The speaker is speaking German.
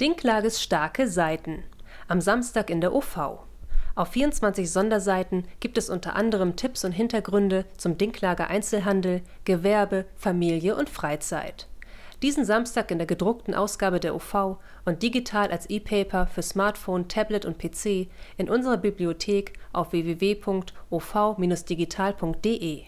Dinklages starke Seiten. Am Samstag in der OV. Auf 24 Sonderseiten gibt es unter anderem Tipps und Hintergründe zum Dinklager Einzelhandel, Gewerbe, Familie und Freizeit. Diesen Samstag in der gedruckten Ausgabe der OV und digital als E-Paper für Smartphone, Tablet und PC in unserer Bibliothek auf www.ov-digital.de.